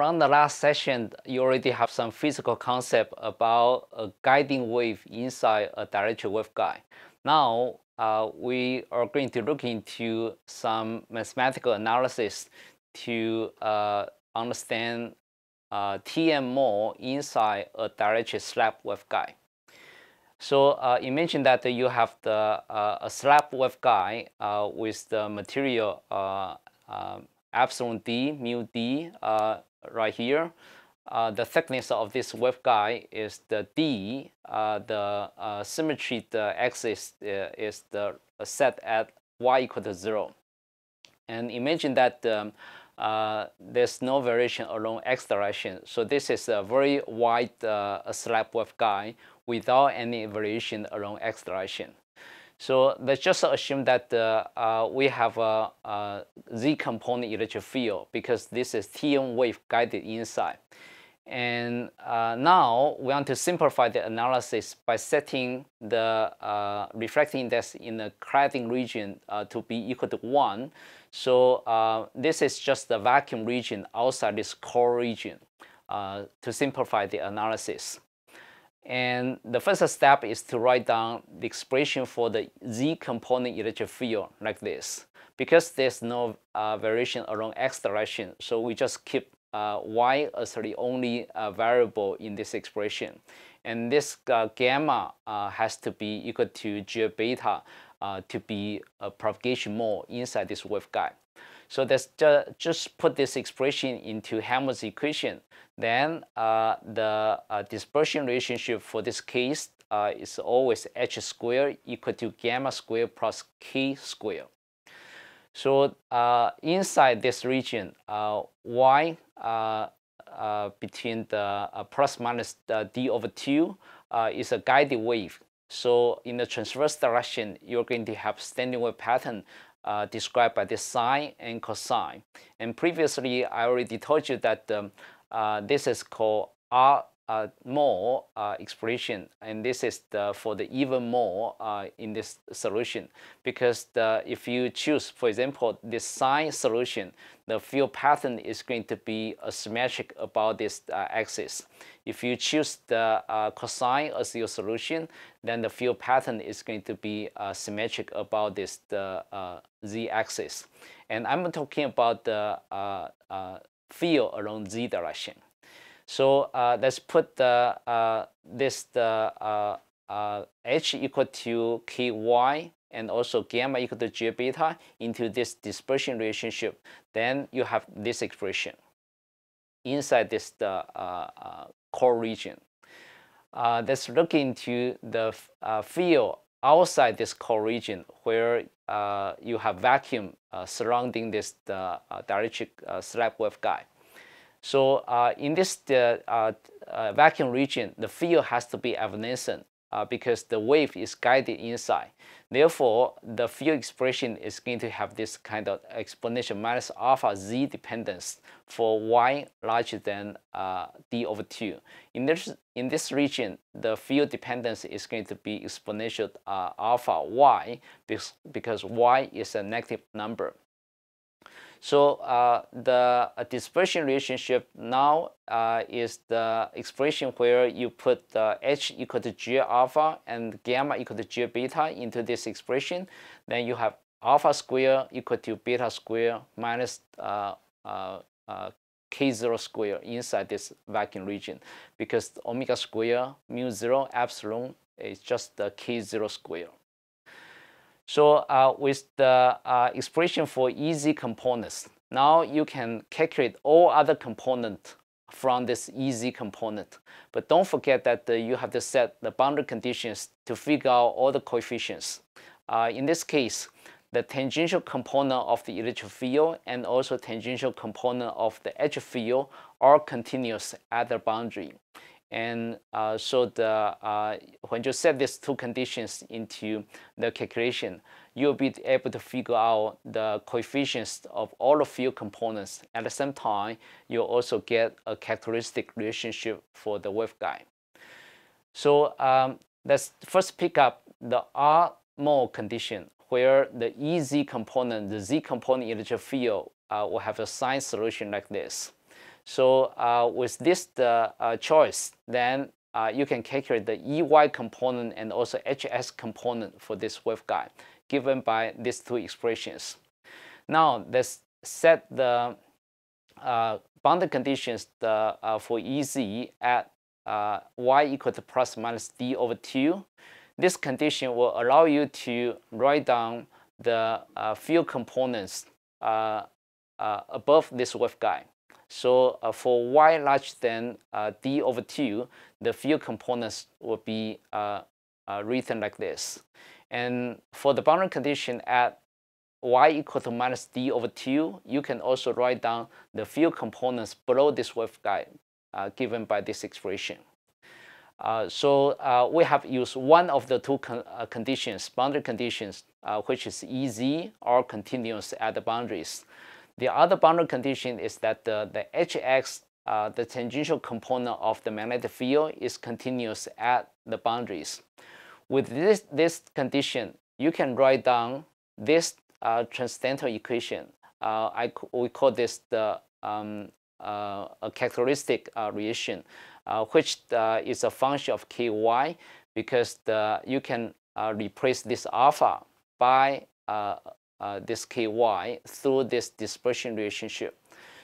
from the last session, you already have some physical concept about a guiding wave inside a dielectric waveguide. Now, uh, we are going to look into some mathematical analysis to uh, understand uh, TM more inside a dielectric slab waveguide. So uh, that you have the uh, a slab waveguide uh, with the material uh, um, epsilon d, mu d, uh, right here. Uh, the thickness of this waveguide is the D. Uh, the uh, symmetry the axis uh, is the uh, set at y equal to zero. And imagine that um, uh, there's no variation along x direction. So this is a very wide slab waveguide without any variation along x direction. So let's just assume that uh, uh, we have a, a Z component electric field because this is TM wave guided inside. And uh, now we want to simplify the analysis by setting the uh, reflecting index in the cladding region uh, to be equal to 1. So uh, this is just the vacuum region outside this core region to simplify the analysis. And the first step is to write down the expression for the Z component electric field like this. Because there's no uh, variation along X direction, so we just keep uh, Y as the only uh, variable in this expression. And this uh, gamma uh, has to be equal to G beta uh, to be a propagation mode inside this waveguide. So just, just put this expression into Hamilton's equation. Then uh, the uh, dispersion relationship for this case uh, is always h squared equal to gamma squared plus k squared. So uh, inside this region, uh, y uh, between the plus minus the d over 2 is a guided wave. So in the transverse direction, you're going to have standing wave pattern uh, described by the sine and cosine. And previously, I already told you that um, uh, this is called R uh, more uh, expression and this is the, for the even more uh, in this solution because the, if you choose for example this sine solution the field pattern is going to be asymmetric about this axis. If you choose the cosine as your solution then the field pattern is going to be symmetric about this the z-axis and I'm talking about the field along z direction. So uh, let's put the uh, this the uh, h equal to ky and also gamma equal to g beta into this dispersion relationship, then you have this expression inside this the uh, uh, core region. Uh, let's look into the field outside this core region where you have vacuum surrounding this the, dielectric slab waveguide. So uh, in this uh, uh, vacuum region, the field has to be evanescent uh, because the wave is guided inside. Therefore, the field expression is going to have this kind of exponential minus alpha z dependence for y larger than uh, d over 2. In this, in this region, the field dependence is going to be exponential uh, alpha y because, because y is a negative number. So uh, the uh, dispersion relationship now uh, is the expression where you put the H equal to G alpha and gamma equal to G beta into this expression. Then you have alpha square equal to beta square minus uh, uh, uh k0 square inside this vacuum region because omega square mu 0 epsilon is just the k0 square. So uh, with the uh, expression for easy components, now you can calculate all other components from this easy component. But don't forget that uh, you have to set the boundary conditions to figure out all the coefficients. Uh, in this case, the tangential component of the electric field and also tangential component of the edge field are continuous at the boundary. And uh, so the, uh, when you set these two conditions into the calculation, you'll be able to figure out the coefficients of all the field components. At the same time, you'll also get a characteristic relationship for the waveguide. So um, let's first pick up the R mode condition where the EZ component, the Z component electric field uh, will have a sine solution like this. So uh, with this the uh, choice, then uh, you can calculate the EY component and also HS component for this waveguide given by these two expressions. Now let's set the uh, boundary conditions the, uh, for EZ at uh, Y equal to plus minus D over 2. This condition will allow you to write down the field components above this waveguide. So uh, for y larger than uh, d over 2, the field components will be uh, uh, written like this. And for the boundary condition at y equal to minus d over 2, you can also write down the field components below this waveguide uh, given by this expression. Uh, so we have used one of the two con conditions, boundary conditions, which is EZ or continuous at the boundaries. The other boundary condition is that the, the Hx, uh, the tangential component of the magnetic field, is continuous at the boundaries. With this, this condition, you can write down this uh, transcendental equation. Uh, I, we call this the um, uh, a characteristic uh, relation, uh, which uh, is a function of ky because the, you can uh, replace this alpha by uh, uh, this ky through this dispersion relationship.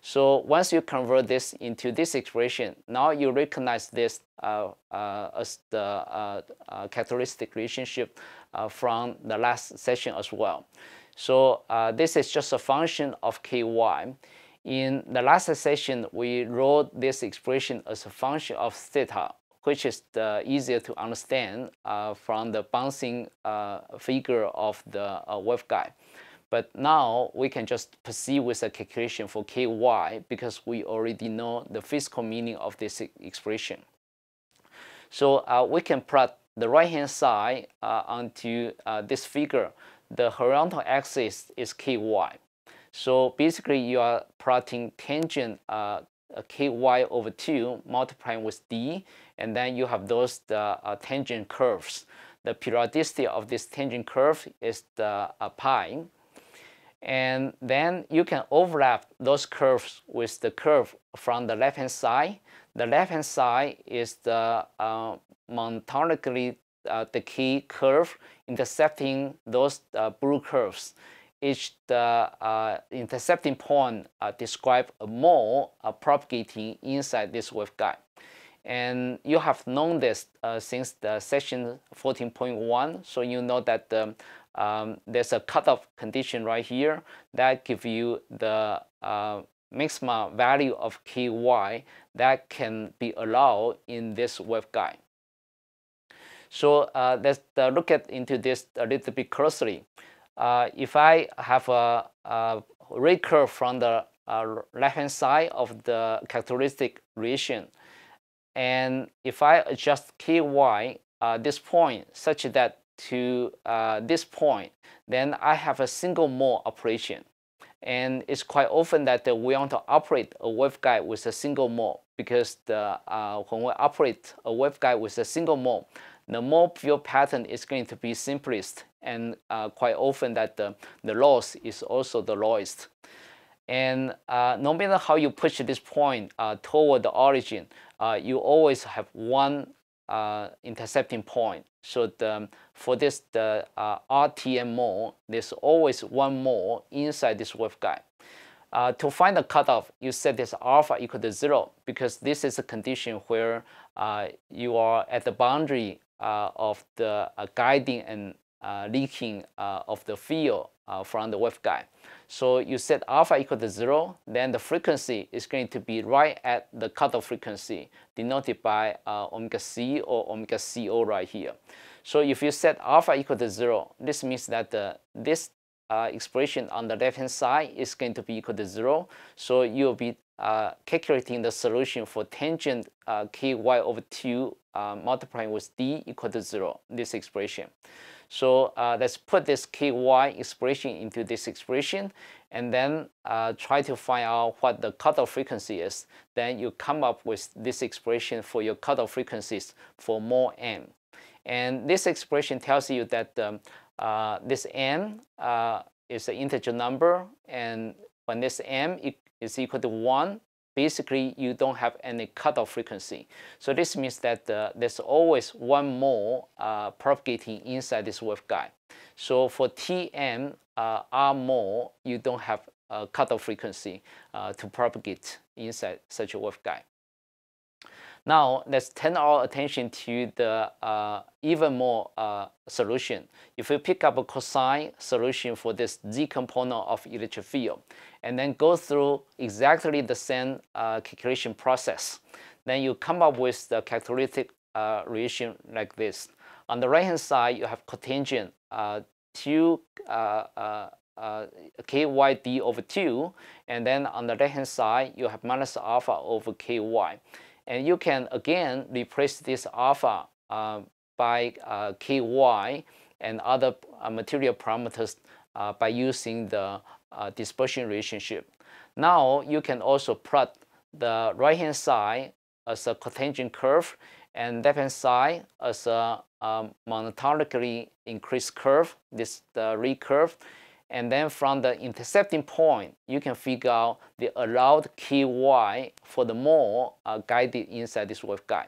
So once you convert this into this expression, now you recognize this uh, uh, as the uh, uh, characteristic relationship from the last session as well. So this is just a function of ky. In the last session, we wrote this expression as a function of theta which is uh, easier to understand uh, from the bouncing uh, figure of the waveguide. But now we can just proceed with the calculation for ky because we already know the physical meaning of this expression. So uh, we can plot the right hand side uh, onto uh, this figure. The horizontal axis is ky. So basically you are plotting tangent uh, ky over 2 multiplying with d, and then you have those the, uh, tangent curves. The periodicity of this tangent curve is the uh, pi. And then you can overlap those curves with the curve from the left-hand side. The left-hand side is the uh, monotonically uh, decay curve intersecting those uh, blue curves each the uh, intercepting point uh, describe a mole uh, propagating inside this waveguide. And you have known this uh, since the section 14.1, so you know that um, um, there's a cutoff condition right here that give you the uh, maximum value of ky that can be allowed in this waveguide. So uh, let's look at into this a little bit closely uh, if I have a, a from the uh, left-hand side of the characteristic region, and if I adjust ky, uh, this point, such that to uh, this point, then I have a single mole operation. And it's quite often that we want to operate a waveguide with a single mole because the, uh, when we operate a waveguide with a single mole, the mole field pattern is going to be simplest and uh, quite often that the, the loss is also the lowest. And uh, no matter how you push this point uh, toward the origin, uh, you always have one uh, intercepting point. So the, for this the uh, RTM mode, there's always one more inside this waveguide. Uh, to find the cutoff, you set this alpha equal to zero because this is a condition where uh, you are at the boundary uh, of the guiding and uh, leaking uh, of the field uh, from the waveguide. So you set alpha equal to zero, then the frequency is going to be right at the cutoff frequency denoted by omega c or omega co right here. So if you set alpha equal to zero, this means that this uh, expression on the left hand side is going to be equal to zero. So you'll be uh, calculating the solution for tangent uh, ky over 2 uh, multiplying with d equal to 0, this expression. So uh, let's put this ky expression into this expression and then uh, try to find out what the cutoff frequency is. Then you come up with this expression for your cutoff frequencies for more n. And this expression tells you that um, uh, this n uh, is an integer number and when this m is equal to 1, basically you don't have any cutoff frequency. So this means that uh, there's always one more uh, propagating inside this waveguide. So for TM, uh, R more, you don't have a cutoff frequency uh, to propagate inside such a waveguide. Now let's turn our attention to the uh, even more uh, solution. If we pick up a cosine solution for this z component of electric field, and then go through exactly the same uh, calculation process, then you come up with the characteristic uh, relation like this. On the right hand side, you have cotangent uh, 2 uh, uh kyd over 2 and then on the right hand side you have minus alpha over ky and you can again replace this alpha uh, by uh, ky and other uh, material parameters uh, by using the uh, dispersion relationship. Now you can also plot the right hand side as a cotangent curve and left hand side as a um, monotonically increased curve, this the recurve. curve and then from the intercepting point, you can figure out the allowed key Y for the mole uh, guided inside this waveguide.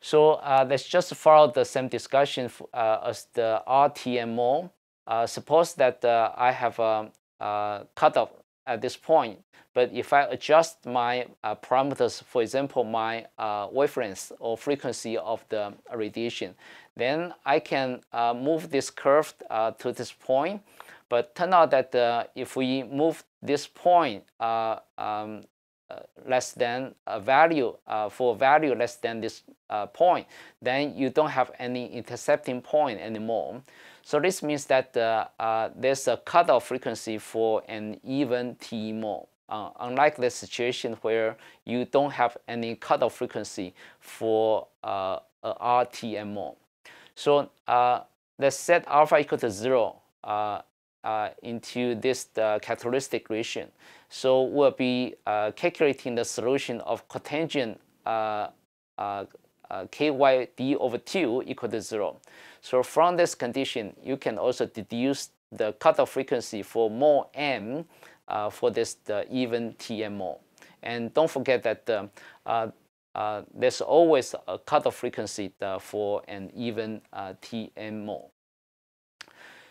So uh, let's just follow the same discussion uh, as the RTMO. Uh, suppose that uh, I have a, a uh, cutoff at this point. But if I adjust my uh, parameters, for example, my uh, wavelength or frequency of the radiation, then I can uh, move this curve uh, to this point. But turn out that uh, if we move this point uh, um, less than a value, for a value less than this point, then you don't have any intercepting point anymore. So this means that uh, uh, there's a cutoff frequency for an even TMO, Uh, unlike the situation where you don't have any cutoff frequency for uh, a RTMO. So uh, let's set alpha equal to zero uh, into this characteristic region. So we'll be calculating the solution of cotangent KYD over 2 equal to zero. So from this condition, you can also deduce the cutoff frequency for more M uh, for this even TMO. And don't forget that uh, uh, uh, there's always a cutoff frequency uh, for an even 啊、uh, TM mole。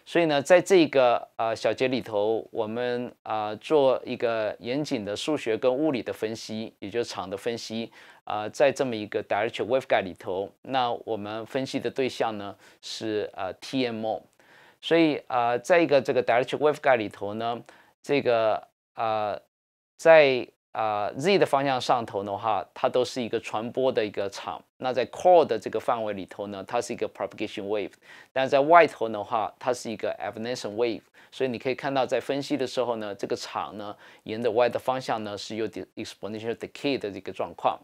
所以呢，在这个呃小节里头，我们啊、呃、做一个严谨的数学跟物理的分析，也就是场的分析，啊，在这么一个 direct waveguide 里头，那我们分析的对象呢是呃 TMO，所以啊，在一个这个 direct waveguide 里头呢，这个呃，在啊 z 的方向上头的话，它都是一个传播的一个场。那在 core 的这个范围里头呢，它是一个 propagation wave，但是在外头的话，它是一个 evanescent wave。所以你可以看到，在分析的时候呢，这个场呢，沿着 y 的方向呢，是有 exponential decay 的这个状况。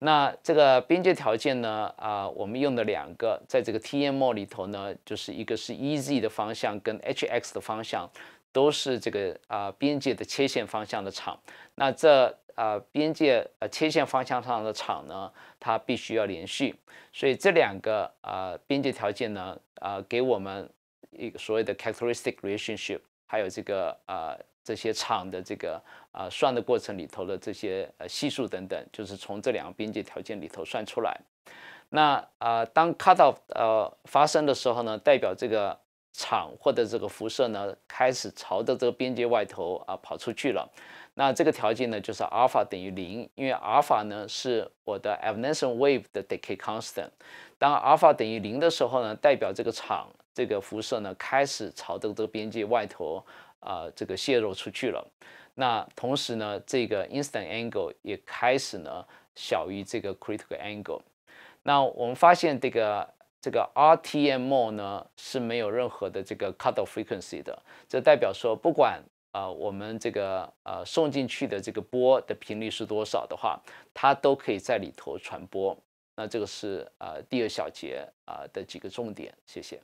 那这个边界条件呢？啊，我们用的两个，在这个 TMO 里头呢，就是一个是 Ez 的方向跟 Hx 的方向，都是这个啊边界的切线方向的场。那这啊边界切线方向上的场呢，它必须要连续。所以这两个啊边界条件呢，啊给我们一个所谓的 characteristic relationship，还有这个啊。这些场的这个啊算的过程里头的这些呃系数等等，就是从这两个边界条件里头算出来。那啊，当 cut off 呃发生的时候呢，代表这个场或者这个辐射呢开始朝着这个边界外头啊跑出去了。那这个条件呢就是阿尔法等于零，因为阿尔法呢是我的 e v o n e s i e n wave 的 decay constant。当阿尔法等于零的时候呢，代表这个场这个辐射呢开始朝着这个边界外头。啊，这个泄露出去了。那同时呢，这个 instant angle 也开始呢小于这个 critical angle。那我们发现这个这个 RTMO 呢是没有任何的这个 cutoff frequency 的。这代表说，不管啊我们这个呃送进去的这个波的频率是多少的话，它都可以在里头传播。那这个是啊第二小节啊的几个重点。谢谢。